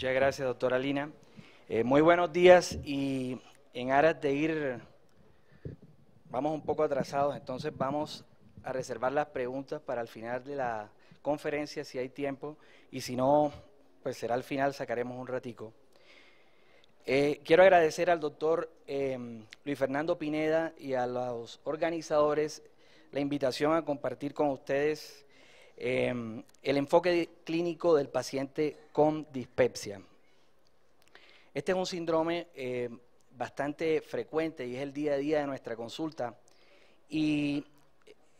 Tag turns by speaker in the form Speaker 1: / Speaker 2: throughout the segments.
Speaker 1: Muchas gracias, doctora Lina. Eh, muy buenos días y en aras de ir, vamos un poco atrasados, entonces vamos a reservar las preguntas para el final de la conferencia, si hay tiempo, y si no, pues será al final, sacaremos un ratico. Eh, quiero agradecer al doctor em, Luis Fernando Pineda y a los organizadores la invitación a compartir con ustedes Em, el enfoque clínico del paciente con dispepsia. Este es un síndrome em, bastante frecuente y es el día a día de nuestra consulta y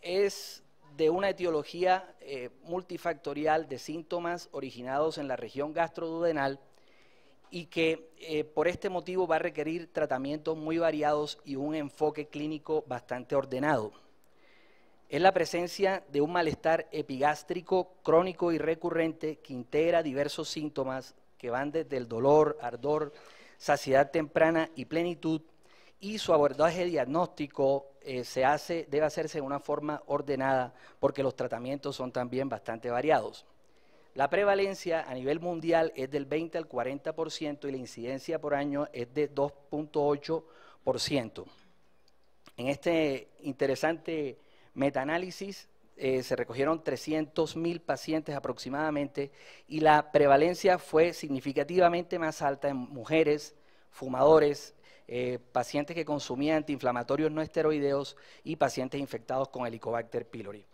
Speaker 1: es de una etiología eh, multifactorial de síntomas originados en la región gastroduodenal y que eh, por este motivo va a requerir tratamientos muy variados y un enfoque clínico bastante ordenado es la presencia de un malestar epigástrico crónico y recurrente que integra diversos síntomas que van desde el dolor, ardor, saciedad temprana y plenitud, y su abordaje diagnóstico eh, se hace, debe hacerse de una forma ordenada porque los tratamientos son también bastante variados. La prevalencia a nivel mundial es del 20 al 40% y la incidencia por año es de 2.8%. En este interesante metaanálisis eh, se recogieron 300.000 pacientes aproximadamente y la prevalencia fue significativamente más alta en mujeres, fumadores, eh, pacientes que consumían antiinflamatorios no esteroideos y pacientes infectados con Helicobacter pylori.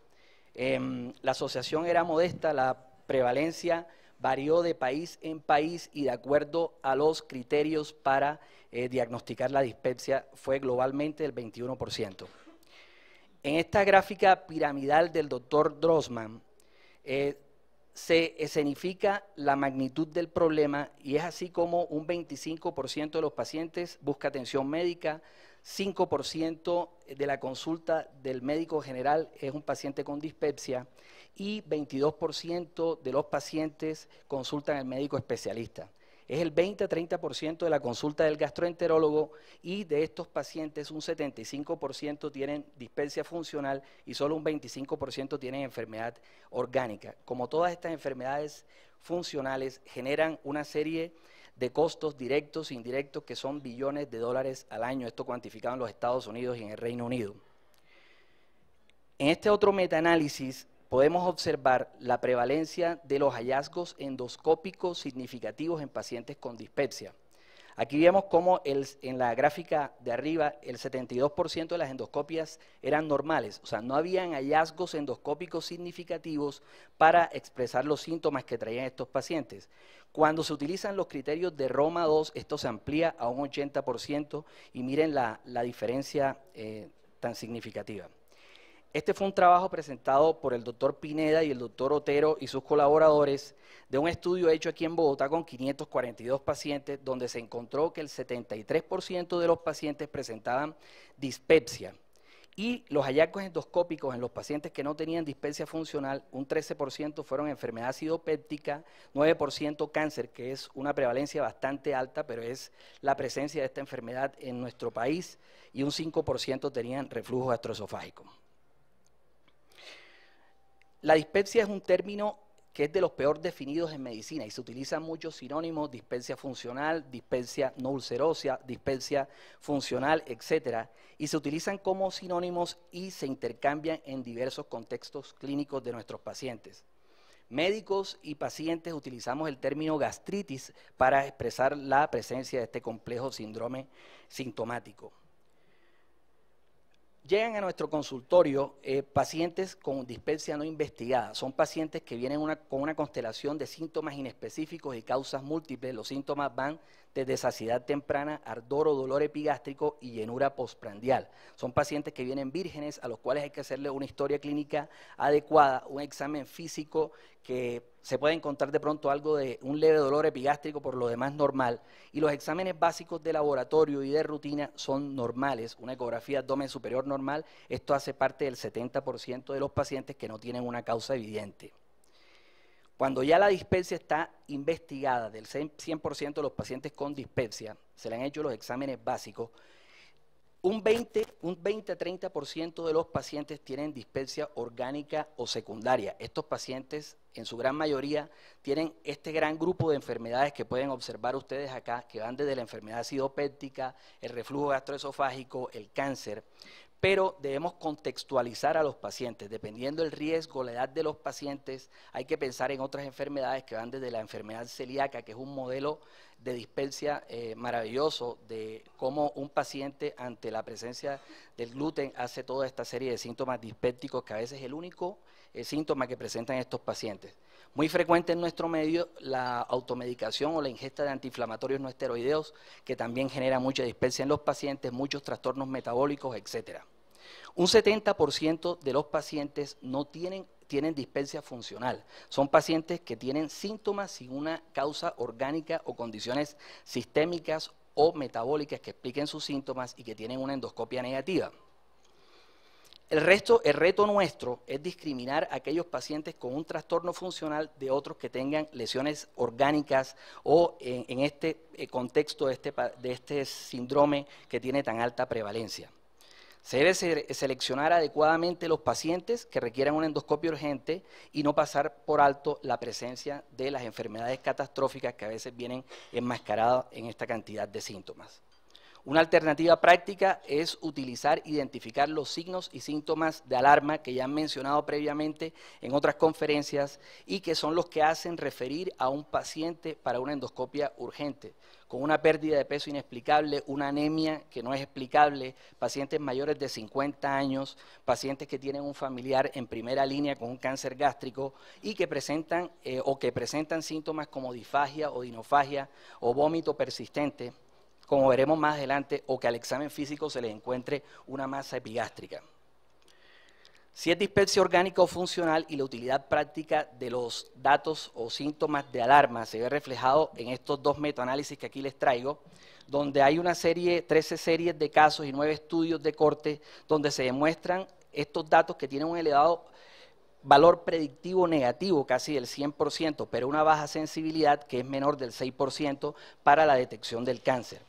Speaker 1: Em, la asociación era modesta, la prevalencia varió de país en país y de acuerdo a los criterios para eh, diagnosticar la dispepsia fue globalmente del 21%. En esta gráfica piramidal del doctor Drossman eh, se escenifica la magnitud del problema y es así como un 25% de los pacientes busca atención médica, 5% de la consulta del médico general es un paciente con dispepsia y 22% de los pacientes consultan al médico especialista es el 20-30% de la consulta del gastroenterólogo y de estos pacientes un 75% tienen dispensia funcional y solo un 25% tienen enfermedad orgánica. Como todas estas enfermedades funcionales generan una serie de costos directos e indirectos que son billones de dólares al año, esto cuantificado en los Estados Unidos y en el Reino Unido. En este otro metaanálisis podemos observar la prevalencia de los hallazgos endoscópicos significativos en pacientes con dispepsia. Aquí vemos cómo en la gráfica de arriba el 72% de las endoscopias eran normales, o sea, no habían hallazgos endoscópicos significativos para expresar los síntomas que traían estos pacientes. Cuando se utilizan los criterios de Roma 2, esto se amplía a un 80% y miren la, diferencia eh, tan significativa. Este fue un trabajo presentado por el doctor Pineda y el doctor Otero y sus colaboradores de un estudio hecho aquí en Bogotá con 542 pacientes, donde se encontró que el 73% de los pacientes presentaban dispepsia y los hallazgos endoscópicos en los pacientes que no tenían dispepsia funcional, un 13% fueron enfermedad acidopéptica, 9% cáncer, que es una prevalencia bastante alta, pero es la presencia de esta enfermedad en nuestro país, y un 5% tenían reflujo gastroesofágico. La dispepsia es un término que es de los peor definidos en medicina y se utilizan muchos sinónimos, dispepsia funcional, dispepsia no ulcerosa, dispepsia funcional, etc. Y se utilizan como sinónimos y se intercambian en diversos contextos clínicos de nuestros pacientes. Médicos y pacientes utilizamos el término gastritis para expresar la presencia de este complejo síndrome sintomático. Llegan a nuestro consultorio eh, pacientes con dispepsia no investigada. Son pacientes que vienen con una constelación de síntomas inespecíficos y causas múltiples. Los síntomas van de saciedad temprana, ardor o dolor epigástrico y llenura postprandial. Son pacientes que vienen vírgenes, a los cuales hay que hacerle una historia clínica adecuada, un examen físico que se puede encontrar de pronto algo de un leve dolor epigástrico, por lo demás normal. Y los exámenes básicos de laboratorio y de rutina son normales. Una ecografía abdomen superior normal, esto hace parte del 70% de los pacientes que no tienen una causa evidente. Cuando ya la dispepsia está investigada del 100% de los pacientes con dispepsia, se le han hecho los exámenes básicos, un 20, un 20-30% de los pacientes tienen dispepsia orgánica o secundaria. Estos pacientes, en su gran mayoría, tienen este gran grupo de enfermedades que pueden observar ustedes acá, que van desde la enfermedad acidopéptica, el reflujo gastroesofágico, el cáncer pero debemos contextualizar a los pacientes. Dependiendo del riesgo, la edad de los pacientes, hay que pensar en otras enfermedades que van desde la enfermedad celíaca, que es un modelo de dispersia eh, maravilloso de cómo un paciente ante la presencia del gluten hace toda esta serie de síntomas dispépticos que a veces es el único eh, síntoma que presentan estos pacientes. Muy frecuente en nuestro medio la automedicación o la ingesta de antiinflamatorios no esteroideos, que también genera mucha dispersia en los pacientes, muchos trastornos metabólicos, etcétera. Un 70% de los pacientes no tienen, tienen dispensia funcional. Son pacientes que tienen síntomas sin una causa orgánica o condiciones sistémicas o metabólicas que expliquen sus síntomas y que tienen una endoscopia negativa. El, resto, el reto nuestro es discriminar a aquellos pacientes con un trastorno funcional de otros que tengan lesiones orgánicas o en, eh, en este eh, contexto de este, de este síndrome que tiene tan alta prevalencia. Se debe seleccionar adecuadamente los pacientes que requieran un endoscopio urgente y no pasar por alto la presencia de las enfermedades catastróficas que a veces vienen enmascaradas en esta cantidad de síntomas. Una alternativa práctica es utilizar, identificar los signos y síntomas de alarma que ya han mencionado previamente en otras conferencias y que son los que hacen referir a un paciente para una endoscopia urgente, con una pérdida de peso inexplicable, una anemia que no es explicable, pacientes mayores de 50 años, pacientes que tienen un familiar en primera línea con un cáncer gástrico y que presentan eh, o que presentan síntomas como disfagia o dinofagia o vómito persistente como veremos más adelante, o que al examen físico se les encuentre una masa epigástrica. Si es dispepsia orgánica o funcional y la utilidad práctica de los datos o síntomas de alarma se ve reflejado en estos dos metaanálisis que aquí les traigo, donde hay una serie, 13 series de casos y 9 estudios de corte donde se demuestran estos datos que tienen un elevado valor predictivo negativo casi del 100%, pero una baja sensibilidad que es menor del 6% para la detección del cáncer.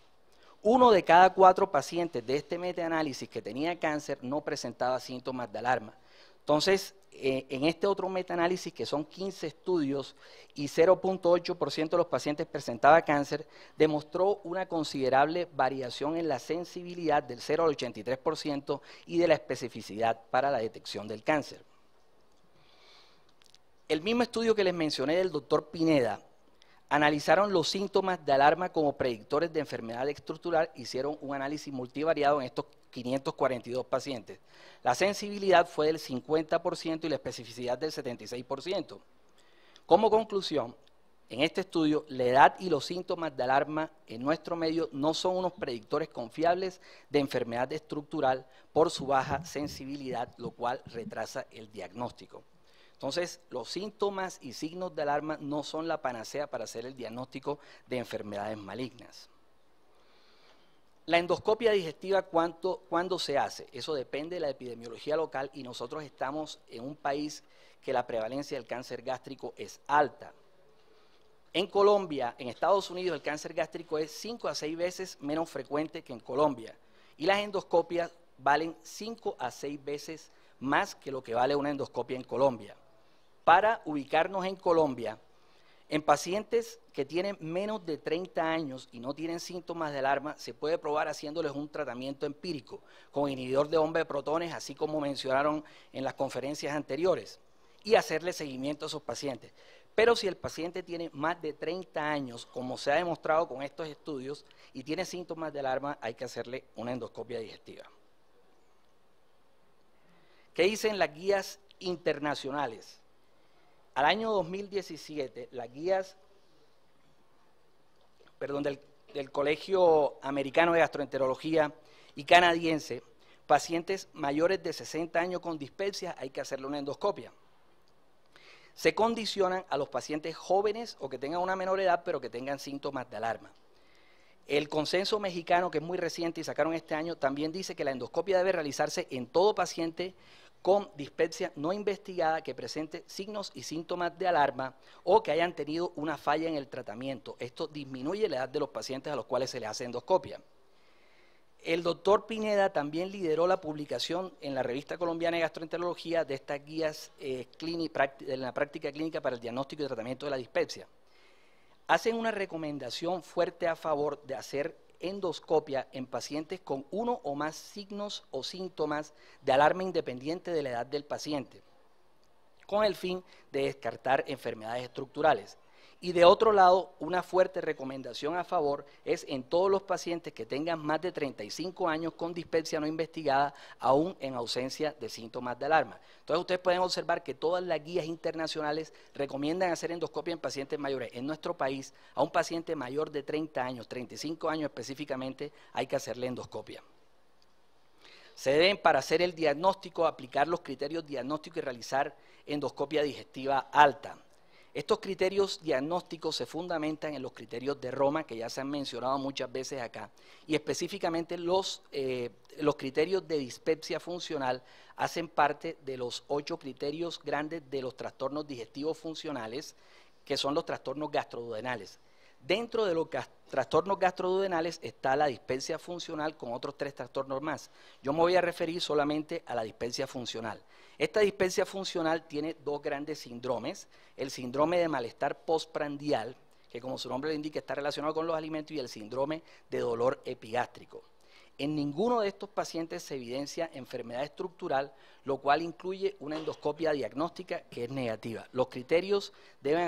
Speaker 1: Uno de cada cuatro pacientes de este metaanálisis que tenía cáncer no presentaba síntomas de alarma. Entonces, eh, en este otro metaanálisis, que son 15 estudios y 0.8% de los pacientes presentaba cáncer, demostró una considerable variación en la sensibilidad del 0 al 83% y de la especificidad para la detección del cáncer. El mismo estudio que les mencioné del doctor Pineda Analizaron los síntomas de alarma como predictores de enfermedad estructural, hicieron un análisis multivariado en estos 542 pacientes. La sensibilidad fue del 50% y la especificidad del 76%. Como conclusión, en este estudio, la edad y los síntomas de alarma en nuestro medio no son unos predictores confiables de enfermedad estructural por su baja sensibilidad, lo cual retrasa el diagnóstico. Entonces, los síntomas y signos de alarma no son la panacea para hacer el diagnóstico de enfermedades malignas. La endoscopia digestiva, ¿cuánto, ¿cuándo se hace? Eso depende de la epidemiología local y nosotros estamos en un país que la prevalencia del cáncer gástrico es alta. En Colombia, en Estados Unidos, el cáncer gástrico es 5 a 6 veces menos frecuente que en Colombia. Y las endoscopias valen 5 a 6 veces más que lo que vale una endoscopia en Colombia para ubicarnos en Colombia en pacientes que tienen menos de 30 años y no tienen síntomas de alarma, se puede probar haciéndoles un tratamiento empírico con inhibidor de bomba de protones, así como mencionaron en las conferencias anteriores, y hacerle seguimiento a esos pacientes. Pero si el paciente tiene más de 30 años, como se ha demostrado con estos estudios, y tiene síntomas de alarma, hay que hacerle una endoscopia digestiva. ¿Qué dicen las guías internacionales? Al año 2017, las guías perdón, del, del Colegio Americano de Gastroenterología y canadiense, pacientes mayores de 60 años con dispepsia hay que hacerle una endoscopia. Se condicionan a los pacientes jóvenes o que tengan una menor edad pero que tengan síntomas de alarma. El consenso mexicano, que es muy reciente y sacaron este año, también dice que la endoscopia debe realizarse en todo paciente con dispepsia no investigada que presente signos y síntomas de alarma o que hayan tenido una falla en el tratamiento. Esto disminuye la edad de los pacientes a los cuales se les hace endoscopia. El doctor Pineda también lideró la publicación en la revista colombiana de gastroenterología de estas guías en eh, la práctica clínica para el diagnóstico y tratamiento de la dispepsia. Hacen una recomendación fuerte a favor de hacer endoscopia en pacientes con uno o más signos o síntomas de alarma independiente de la edad del paciente, con el fin de descartar enfermedades estructurales. Y de otro lado, una fuerte recomendación a favor es en todos los pacientes que tengan más de 35 años con dispepsia no investigada, aún en ausencia de síntomas de alarma. Entonces ustedes pueden observar que todas las guías internacionales recomiendan hacer endoscopia en pacientes mayores. En nuestro país, a un paciente mayor de 30 años, 35 años específicamente, hay que hacerle endoscopia se deben para hacer el diagnóstico aplicar los criterios diagnósticos y realizar endoscopia digestiva alta. Estos criterios diagnósticos se fundamentan en los criterios de Roma, que ya se han mencionado muchas veces acá, y específicamente los, eh, criterios de dispepsia funcional hacen parte de los ocho criterios grandes de los trastornos digestivos funcionales, que son los trastornos gastroduodenales. Dentro de los trastornos gastroduodenales está la dispensia funcional con otros tres trastornos más. Yo me voy a referir solamente a la dispensia funcional. Esta dispensia funcional tiene dos grandes síndromes, el síndrome de malestar postprandial, que como su nombre lo indica está relacionado con los alimentos, y el síndrome de dolor epigástrico. En ninguno de estos pacientes se evidencia enfermedad estructural, lo cual incluye una endoscopia diagnóstica que es negativa. Los criterios deben,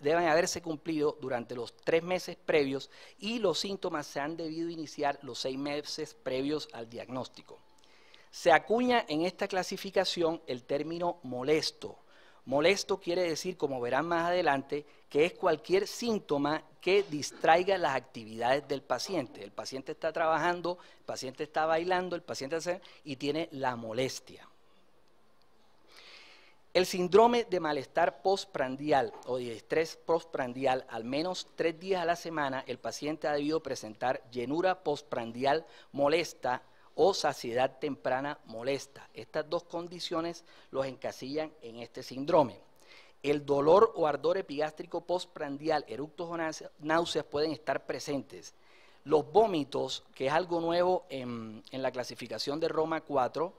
Speaker 1: deben haberse cumplido durante los tres meses previos y los síntomas se han debido iniciar los seis meses previos al diagnóstico se acuña en esta clasificación el término molesto. Molesto quiere decir, como verán más adelante, que es cualquier síntoma que distraiga las actividades del paciente. El paciente está trabajando, el paciente está bailando, el paciente hace y tiene la molestia. El síndrome de malestar postprandial o de estrés postprandial, al menos tres días a la semana, el paciente ha debido presentar llenura postprandial molesta o saciedad temprana molesta. Estas dos condiciones los encasillan en este síndrome. El dolor o ardor epigástrico postprandial, eructos o náuseas pueden estar presentes. Los vómitos, que es algo nuevo en, la clasificación de Roma 4,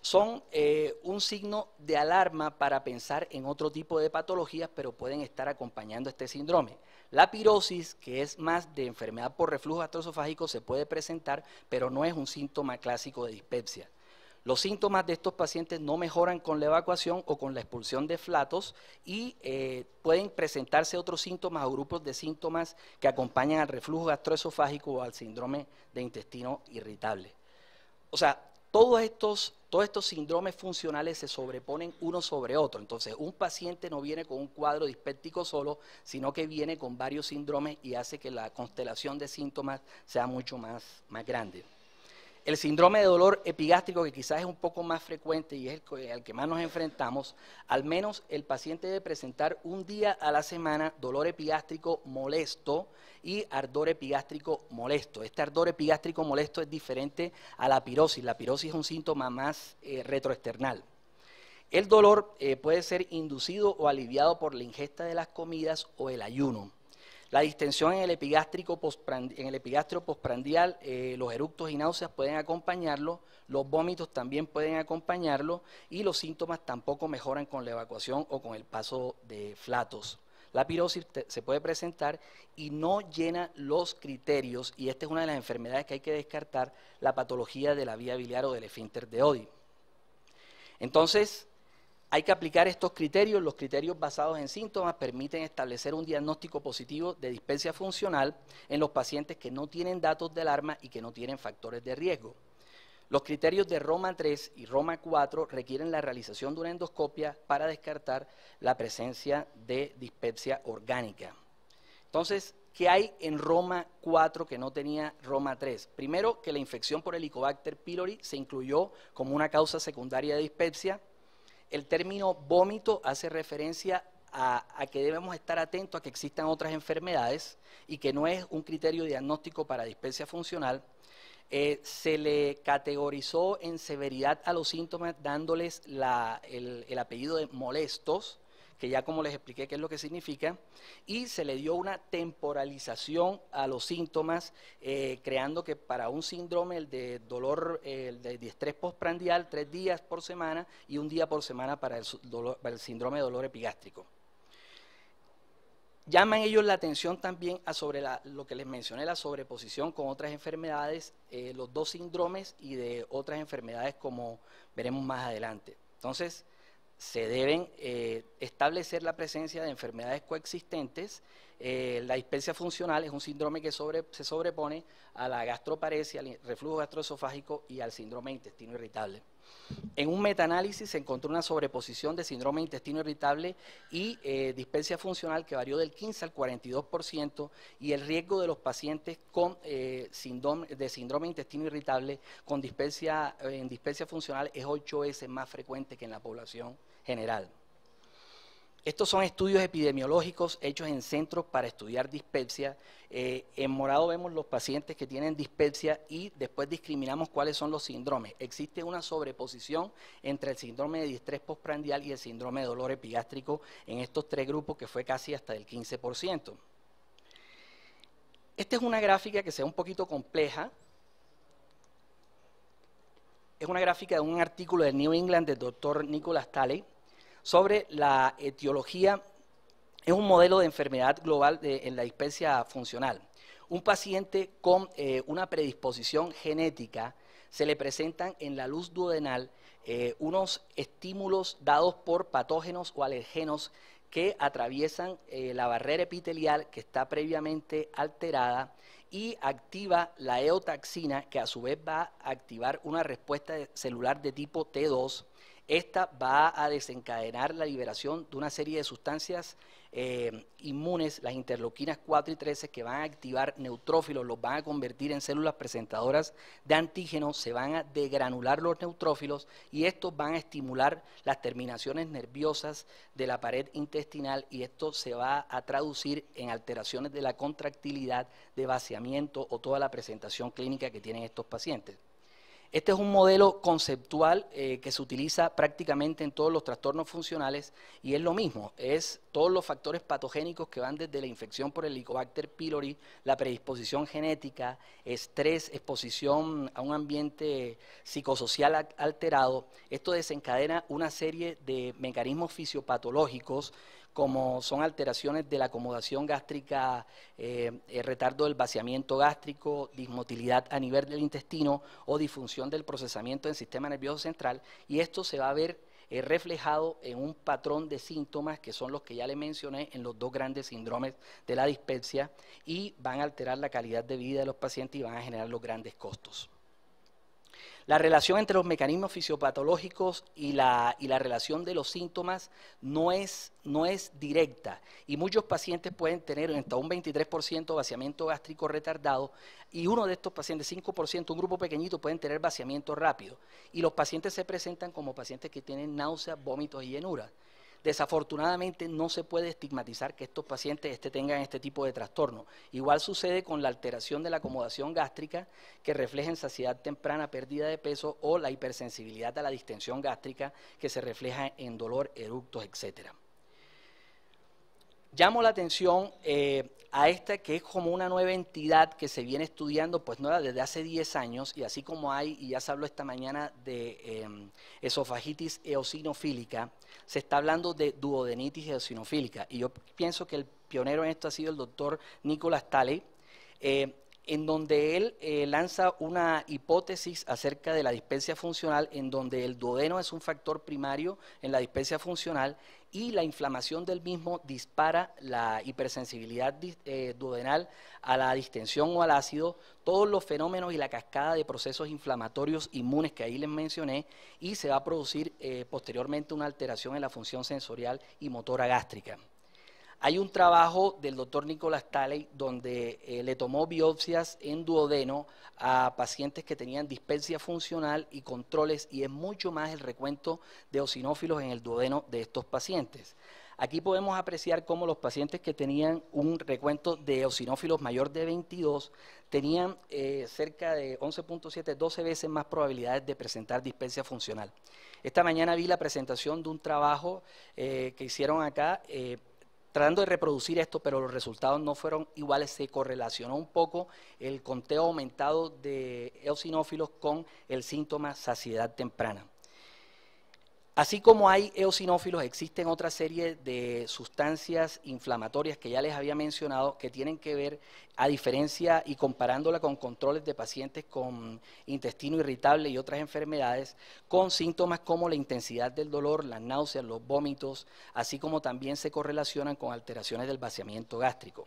Speaker 1: son eh, un signo de alarma para pensar en otro tipo de patologías, pero pueden estar acompañando este síndrome. La pirosis, que es más de enfermedad por reflujo gastroesofágico, se puede presentar, pero no es un síntoma clásico de dispepsia. Los síntomas de estos pacientes no mejoran con la evacuación o con la expulsión de flatos y eh, pueden presentarse otros síntomas o grupos de síntomas que acompañan al reflujo gastroesofágico o al síndrome de intestino irritable. O sea, todos estos, todos estos síndromes funcionales se sobreponen uno sobre otro. Entonces, un paciente no viene con un cuadro dispéptico solo, sino que viene con varios síndromes y hace que la constelación de síntomas sea mucho más, más grande. El síndrome de dolor epigástrico, que quizás es un poco más frecuente y es el al que más nos enfrentamos, al menos el paciente debe presentar un día a la semana dolor epigástrico molesto y ardor epigástrico molesto. Este ardor epigástrico molesto es diferente a la pirosis. La pirosis es un síntoma más eh, retroesternal. El dolor eh, puede ser inducido o aliviado por la ingesta de las comidas o el ayuno. La distensión en el epigástrico en el epigastrio postprandial, eh, los eructos y náuseas pueden acompañarlo, los vómitos también pueden acompañarlo y los síntomas tampoco mejoran con la evacuación o con el paso de flatos. La pirosis se puede presentar y no llena los criterios, y esta es una de las enfermedades que hay que descartar, la patología de la vía biliar o del esfínter de Odi. Entonces, hay que aplicar estos criterios. Los criterios basados en síntomas permiten establecer un diagnóstico positivo de dispepsia funcional en los pacientes que no tienen datos de alarma y que no tienen factores de riesgo. Los criterios de Roma 3 y Roma 4 requieren la realización de una endoscopia para descartar la presencia de dispepsia orgánica. Entonces, ¿qué hay en Roma 4 que no tenía Roma 3? Primero, que la infección por Helicobacter pylori se incluyó como una causa secundaria de dispepsia. El término vómito hace referencia a, que debemos estar atentos a que existan otras enfermedades y que no es un criterio diagnóstico para dispensia funcional. Eh, se le categorizó en severidad a los síntomas dándoles el, el apellido de molestos que ya como les expliqué qué es lo que significa, y se le dio una temporalización a los síntomas, eh, creando que para un síndrome el de dolor, el de estrés postprandial, tres días por semana y un día por semana para el, síndrome de dolor epigástrico. Llaman ellos la atención también a sobre lo que les mencioné, la sobreposición con otras enfermedades, eh, los dos síndromes y de otras enfermedades como veremos más adelante. Entonces, se deben eh, establecer la presencia de enfermedades coexistentes. Eh, la dispersia funcional es un síndrome que se sobrepone a la gastroparesia, al reflujo gastroesofágico y al síndrome intestino irritable. En un metaanálisis se encontró una sobreposición de síndrome intestino irritable y eh, funcional que varió del 15 al 42% y el riesgo de los pacientes con, eh, síndrome, de síndrome intestino irritable con en dispensia funcional es 8 veces más frecuente que en la población general. Estos son estudios epidemiológicos hechos en centros para estudiar dispepsia. Eh, en morado vemos los pacientes que tienen dispepsia y después discriminamos cuáles son los síndromes. Existe una sobreposición entre el síndrome de distrés postprandial y el síndrome de dolor epigástrico en estos tres grupos que fue casi hasta el 15%. Esta es una gráfica que sea un poquito compleja, es una gráfica de un artículo del New England del doctor Nicholas Talley sobre la etiología, es un modelo de enfermedad global en la especie funcional. Un paciente con eh, una predisposición genética se le presentan en la luz duodenal eh, unos estímulos dados por patógenos o alergenos que atraviesan eh, la barrera epitelial que está previamente alterada y activa la eotaxina, que a su vez va a activar una respuesta celular de tipo T2 esta va a desencadenar la liberación de una serie de sustancias eh, inmunes, las interloquinas 4 y 13, que van a activar neutrófilos, los van a convertir en células presentadoras de antígenos, se van a degranular los neutrófilos y estos van a estimular las terminaciones nerviosas de la pared intestinal y esto se va a traducir en alteraciones de la contractilidad, de vaciamiento o toda la presentación clínica que tienen estos pacientes. Este es un modelo conceptual eh, que se utiliza prácticamente en todos los trastornos funcionales y es lo mismo, es todos los factores patogénicos que van desde la infección por el Helicobacter pylori, la predisposición genética, estrés, exposición a un ambiente psicosocial alterado. Esto desencadena una serie de mecanismos fisiopatológicos como son alteraciones de la acomodación gástrica, eh, eh, retardo del vaciamiento gástrico, dismotilidad a nivel del intestino o disfunción del procesamiento del sistema nervioso central. Y esto se va a ver eh, reflejado en un patrón de síntomas que son los que ya le mencioné en los dos grandes síndromes de la dispepsia y van a alterar la calidad de vida de los pacientes y van a generar los grandes costos. La relación entre los mecanismos fisiopatológicos y la, y la relación de los síntomas no es, directa y muchos pacientes pueden tener hasta un 23% vaciamiento gástrico retardado y uno de estos pacientes, 5%, un grupo pequeñito, pueden tener vaciamiento rápido y los pacientes se presentan como pacientes que tienen náuseas, vómitos y llenuras. Desafortunadamente no se puede estigmatizar que estos pacientes este, tengan este tipo de trastorno. Igual sucede con la alteración de la acomodación gástrica que refleja en saciedad temprana, pérdida de peso o la hipersensibilidad a la distensión gástrica que se refleja en dolor, eructos, etc. Llamo la atención eh, a esta que es como una nueva entidad que se viene estudiando, pues era desde hace 10 años, y así como hay, y ya se habló esta mañana de em, esofagitis eosinofílica, se está hablando de duodenitis eosinofílica. Y yo pienso que el pionero en esto ha sido el doctor Nicolás Talley. Eh, en donde él eh, lanza una hipótesis acerca de la dispensia funcional, en donde el duodeno es un factor primario en la dispensia funcional y la inflamación del mismo dispara la hipersensibilidad eh, duodenal a la distensión o al ácido, todos los fenómenos y la cascada de procesos inflamatorios inmunes que ahí les mencioné, y se va a producir eh, posteriormente una alteración en la función sensorial y motora gástrica. Hay un trabajo del doctor Nicolás Talley donde eh, le tomó biopsias en duodeno a pacientes que tenían dispensia funcional y controles y es mucho más el recuento de osinófilos en el duodeno de estos pacientes. Aquí podemos apreciar cómo los pacientes que tenían un recuento de eosinófilos mayor de 22 tenían eh, cerca de 11.7, 12 veces más probabilidades de presentar dispensia funcional. Esta mañana vi la presentación de un trabajo eh, que hicieron acá tratando de reproducir esto, pero los resultados no fueron iguales. Se correlacionó un poco el conteo aumentado de eosinófilos con el síntoma saciedad temprana. Así como hay eosinófilos, existen otra serie de sustancias inflamatorias que ya les había mencionado que tienen que ver, a diferencia y comparándola con controles de pacientes con intestino irritable y otras enfermedades, con síntomas como la intensidad del dolor, las náuseas, los vómitos, así como también se correlacionan con alteraciones del vaciamiento gástrico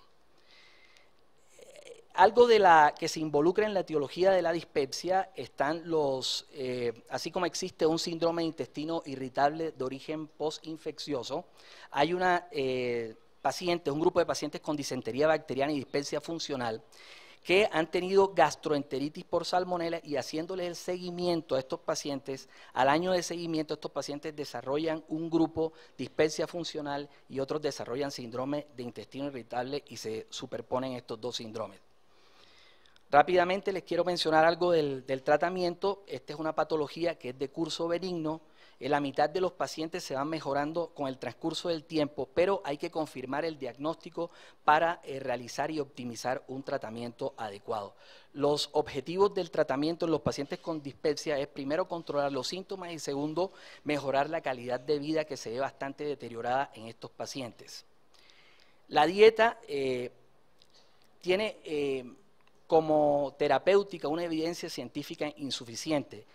Speaker 1: algo de la que se involucra en la teología de la dispepsia están los, eh, así como existe un síndrome de intestino irritable de origen postinfeccioso, hay una eh, paciente, un grupo de pacientes con disentería bacteriana y dispepsia funcional que han tenido gastroenteritis por salmonela y haciéndoles el seguimiento a estos pacientes, al año de seguimiento estos pacientes desarrollan un grupo dispepsia funcional y otros desarrollan síndrome de intestino irritable y se superponen estos dos síndromes. Rápidamente les quiero mencionar algo del, tratamiento. Esta es una patología que es de curso benigno. En eh, la mitad de los pacientes se van mejorando con el transcurso del tiempo, pero hay que confirmar el diagnóstico para eh, realizar y optimizar un tratamiento adecuado. Los objetivos del tratamiento en los pacientes con dispepsia es primero controlar los síntomas y segundo mejorar la calidad de vida que se ve bastante deteriorada en estos pacientes. La dieta eh, tiene como terapéutica una evidencia científica insuficiente.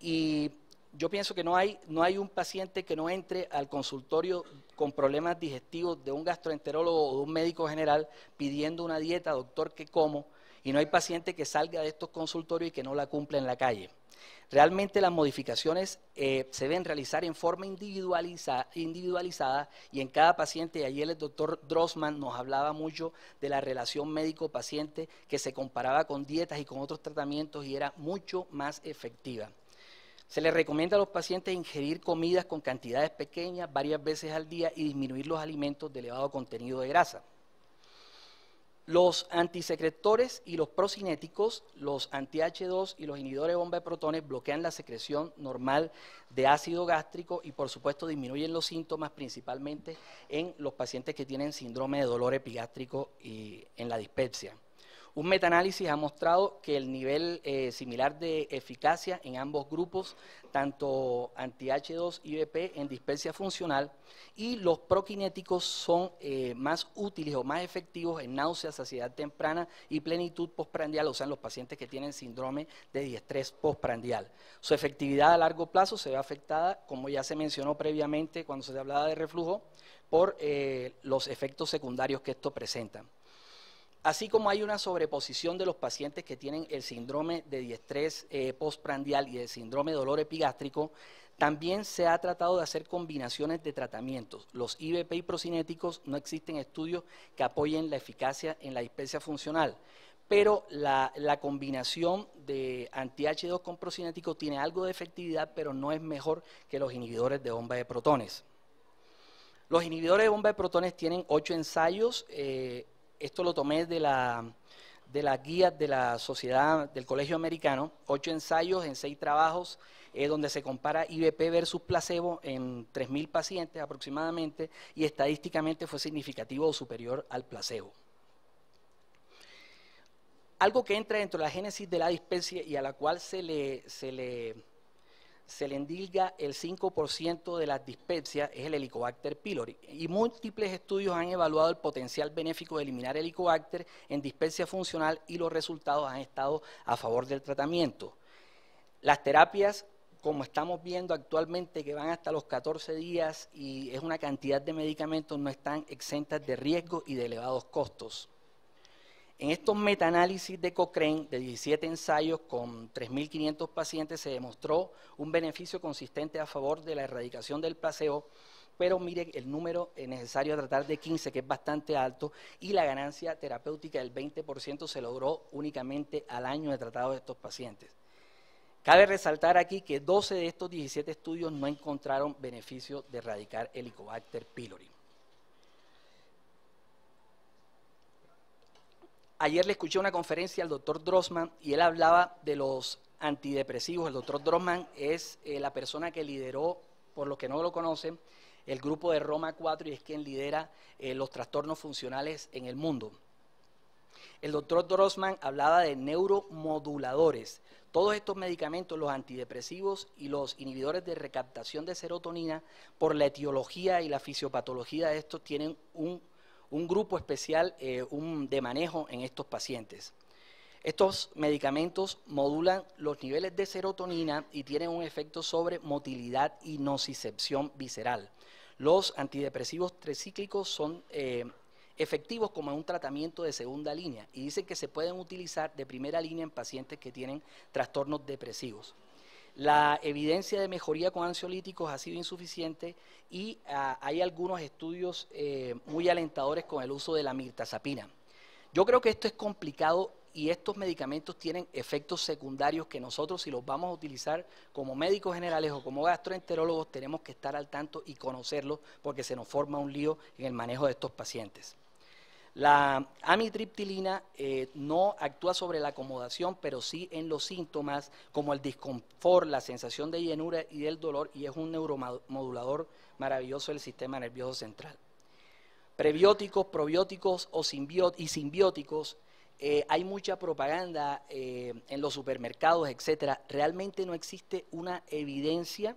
Speaker 1: Y yo pienso que no hay, no hay un paciente que no entre al consultorio con problemas digestivos de un gastroenterólogo o de un médico general pidiendo una dieta, doctor, que como, y no hay paciente que salga de estos consultorios y que no la cumpla en la calle. Realmente las modificaciones eh, se deben realizar en forma individualizada y en cada paciente, y ayer el doctor Drossman nos hablaba mucho de la relación médico-paciente que se comparaba con dietas y con otros tratamientos y era mucho más efectiva. Se le recomienda a los pacientes ingerir comidas con cantidades pequeñas varias veces al día y disminuir los alimentos de elevado contenido de grasa. Los antisecretores y los procinéticos, los anti-H2 y los inhibidores de bomba de protones bloquean la secreción normal de ácido gástrico y por supuesto disminuyen los síntomas principalmente en los pacientes que tienen síndrome de dolor epigástrico y en la dispepsia. Un metaanálisis ha mostrado que el nivel eh, similar de eficacia en ambos grupos, tanto anti-H2 BP en dispersia funcional y los prokinéticos son eh, más útiles o más efectivos en náusea, saciedad temprana y plenitud postprandial, o sea, en los pacientes que tienen síndrome de diestrés postprandial. Su efectividad a largo plazo se ve afectada, como ya se mencionó previamente cuando se hablaba de reflujo, por eh, los efectos secundarios que esto presenta. Así como hay una sobreposición de los pacientes que tienen el síndrome de diestrés eh, postprandial y el síndrome de dolor epigástrico, también se ha tratado de hacer combinaciones de tratamientos. Los IBP y procinéticos no existen estudios que apoyen la eficacia en la dispersia funcional, pero la, combinación de anti-H2 con procinético tiene algo de efectividad, pero no es mejor que los inhibidores de bomba de protones. Los inhibidores de bomba de protones tienen ocho ensayos. Eh, esto lo tomé de la, de las guías de la sociedad del Colegio Americano, ocho ensayos en seis trabajos, eh, donde se compara IBP versus placebo en 3.000 pacientes aproximadamente, y estadísticamente fue significativo o superior al placebo. Algo que entra dentro de la génesis de la dispecie y a la cual se le, se le se le endilga el 5% de las dispepsias, es el Helicobacter pylori. Y múltiples estudios han evaluado el potencial benéfico de eliminar Helicobacter en dispepsia funcional y los resultados han estado a favor del tratamiento. Las terapias, como estamos viendo actualmente, que van hasta los 14 días y es una cantidad de medicamentos, no están exentas de riesgo y de elevados costos. En estos metaanálisis de Cochrane de 17 ensayos con 3.500 pacientes se demostró un beneficio consistente a favor de la erradicación del placebo, pero mire el número eh, necesario a tratar de 15, que es bastante alto, y la ganancia terapéutica del 20% se logró únicamente al año de tratado de estos pacientes. Cabe resaltar aquí que 12 de estos 17 estudios no encontraron beneficio de erradicar Helicobacter pylori. Ayer le escuché una conferencia al doctor Drossman y él hablaba de los antidepresivos. El doctor Drossman es eh, la persona que lideró, por los que no lo conocen, el grupo de Roma 4 y es quien lidera eh, los trastornos funcionales en el mundo. El doctor Drossman hablaba de neuromoduladores. Todos estos medicamentos, los antidepresivos y los inhibidores de recaptación de serotonina, por la etiología y la fisiopatología de estos, tienen un un grupo especial eh, de manejo en estos pacientes. Estos medicamentos modulan los niveles de serotonina y tienen un efecto sobre motilidad y nocicepción visceral. Los antidepresivos tricíclicos son eh, efectivos como un tratamiento de segunda línea y dicen que se pueden utilizar de primera línea en pacientes que tienen trastornos depresivos. La evidencia de mejoría con ansiolíticos ha sido insuficiente y ah, hay algunos estudios eh, muy alentadores con el uso de la mirtazapina. Yo creo que esto es complicado y estos medicamentos tienen efectos secundarios que nosotros si los vamos a utilizar como médicos generales o como gastroenterólogos tenemos que estar al tanto y conocerlos porque se nos forma un lío en el manejo de estos pacientes. La amitriptilina eh, no actúa sobre la acomodación, pero sí en los síntomas como el disconfort, la sensación de llenura y del dolor, y es un neuromodulador maravilloso del sistema nervioso central. Prebióticos, probióticos o y simbióticos, eh, hay mucha propaganda eh, en los supermercados, etcétera. Realmente no existe una evidencia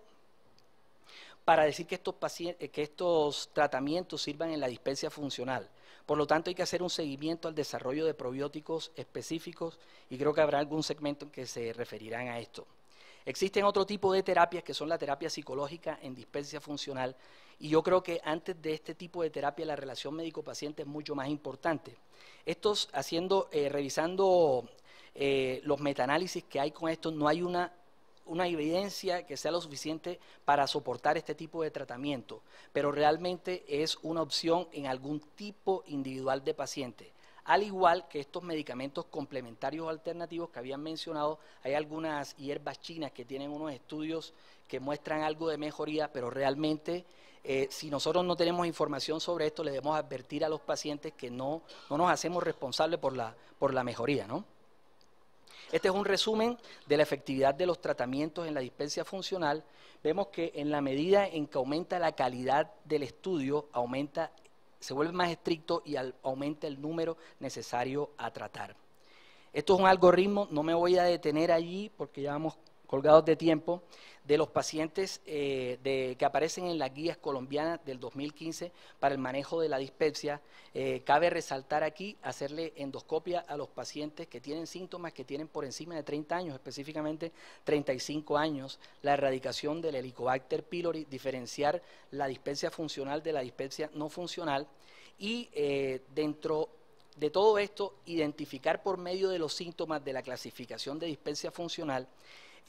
Speaker 1: para decir que estos, que estos tratamientos sirvan en la dispensia funcional. Por lo tanto, hay que hacer un seguimiento al desarrollo de probióticos específicos y creo que habrá algún segmento en que se referirán a esto. Existen otro tipo de terapias que son la terapia psicológica en dispersia funcional y yo creo que antes de este tipo de terapia la relación médico-paciente es mucho más importante. Estos haciendo, eh, revisando eh, los metaanálisis que hay con esto, no hay una una evidencia que sea lo suficiente para soportar este tipo de tratamiento, pero realmente es una opción en algún tipo individual de paciente. Al igual que estos medicamentos complementarios alternativos que habían mencionado, hay algunas hierbas chinas que tienen unos estudios que muestran algo de mejoría, pero realmente eh, si nosotros no tenemos información sobre esto, le debemos advertir a los pacientes que no, no nos hacemos responsables por la, por la mejoría, ¿no? Este es un resumen de la efectividad de los tratamientos en la dispensia funcional. Vemos que en la medida en que aumenta la calidad del estudio, aumenta, se vuelve más estricto y aumenta el número necesario a tratar. Esto es un algoritmo, no me voy a detener allí porque ya vamos colgados de tiempo de los pacientes eh, que aparecen en las guías colombianas del 2015 para el manejo de la dispepsia. Eh, cabe resaltar aquí hacerle endoscopia a los pacientes que tienen síntomas que tienen por encima de 30 años, específicamente 35 años, la erradicación del Helicobacter pylori, diferenciar la dispepsia funcional de la dispepsia no funcional y eh, dentro de todo esto, identificar por medio de los síntomas de la clasificación de dispepsia funcional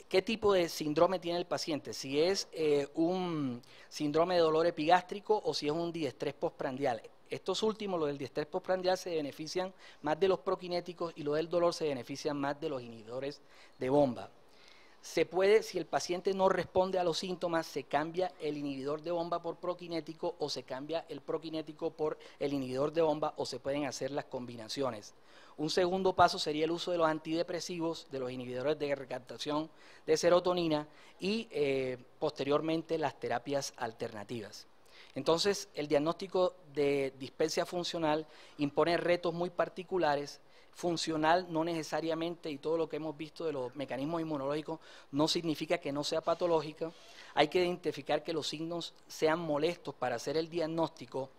Speaker 1: ¿Qué tipo de síndrome tiene el paciente? Si es eh, un síndrome de dolor epigástrico o si es un diestrés postprandial. Estos últimos, los del diestrés postprandial, se benefician más de los prokinéticos y los del dolor se benefician más de los inhibidores de bomba. Se puede, si el paciente no responde a los síntomas, se cambia el inhibidor de bomba por prokinético o se cambia el prokinético por el inhibidor de bomba o se pueden hacer las combinaciones. Un segundo paso sería el uso de los antidepresivos, de los inhibidores de recaptación de serotonina y eh, posteriormente las terapias alternativas. Entonces, el diagnóstico de dispersia funcional impone retos muy particulares funcional no necesariamente y todo lo que hemos visto de los mecanismos inmunológicos no significa que no sea patológica. Hay que identificar que los signos sean molestos para hacer el diagnóstico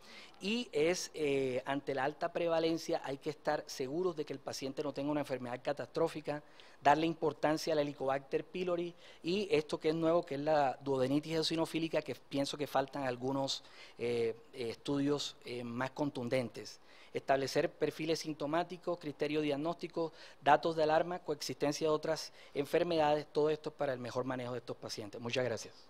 Speaker 1: y es eh, ante la alta prevalencia hay que estar seguros de que el paciente no tenga una enfermedad catastrófica, darle importancia al Helicobacter pylori y esto que es nuevo que es la duodenitis eosinofílica que pienso que faltan algunos eh, estudios eh, más contundentes. Establecer perfiles sintomáticos, criterios diagnósticos, datos de alarma, coexistencia de otras enfermedades, todo esto para el mejor manejo de estos pacientes. Muchas gracias.